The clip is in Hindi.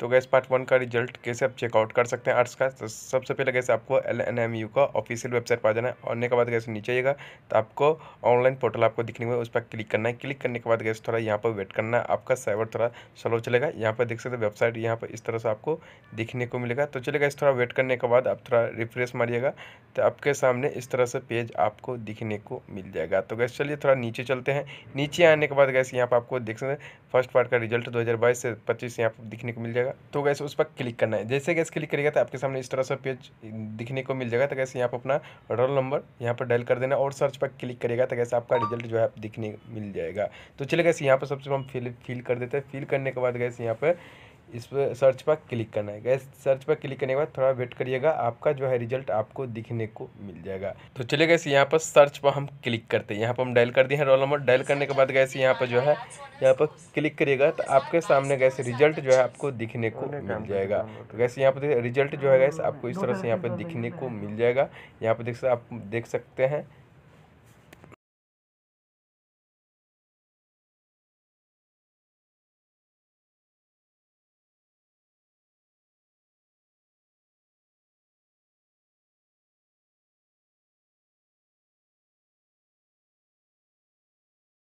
तो गैस पार्ट वन का रिजल्ट कैसे आप चेकआउट कर सकते हैं आर्ट्स का तो सबसे पहले कैसे आपको एल एन एम यू का ऑफिशियल वेबसाइट पर आ जाना है आने के बाद कैसे नीचे आएगा तो आपको ऑनलाइन पोर्टल आपको दिखने में उस पर क्लिक करना है क्लिक करने के बाद गैस थोड़ा यहाँ पर वेट करना है आपका साइबर थोड़ा स्लो चलेगा यहाँ पर देख सकते हैं वेबसाइट यहाँ पर इस तरह से आपको दिखने को मिलेगा तो चलेगा इस थोड़ा वेट करने के बाद आप थोड़ा रिफ्रेश मारिएगा तो आपके सामने इस तरह से पेज आपको दिखने को मिल जाएगा तो गैस चलिए थोड़ा नीचे चलते हैं नीचे आने के बाद गैस यहाँ पर आपको देख सकते हैं फर्स्ट पार्ट का रिजल्ट दो से पच्चीस यहाँ पर दिखने को मिल जाएगा जाएगा तो गैस उस पर क्लिक करना है जैसे गैस क्लिक करेगा तो आपके सामने इस तरह से पेज दिखने को मिल जाएगा तो कैसे यहाँ पर अपना रोल नंबर यहाँ पर डायल कर देना और सर्च पर क्लिक करेगा तो कैसे आपका रिजल्ट जो है आप दिखने मिल जाएगा तो चलिए गए यहाँ पर सबसे हम फिल फिल कर देते हैं फिल करने के बाद गैस यहाँ पर इस पर सर्च पर क्लिक करना है गैस सर्च पर क्लिक करने के बाद थोड़ा वेट करिएगा आपका जो है रिजल्ट आपको दिखने को मिल जाएगा तो चलिए गैस यहाँ पर सर्च पर हम क्लिक करते हैं यहाँ पर हम डायल कर दिए हैं रोल नंबर डायल करने के बाद गैस यहाँ पर जो है यहाँ पर क्लिक करिएगा तो आपके सामने गैस रिजल्ट जो है आपको दिखने को मिल जाएगा तो गैस यहाँ पर रिजल्ट जो है गैस आपको इस तरह से यहाँ पर दिखने को मिल जाएगा यहाँ पर देख आप देख सकते हैं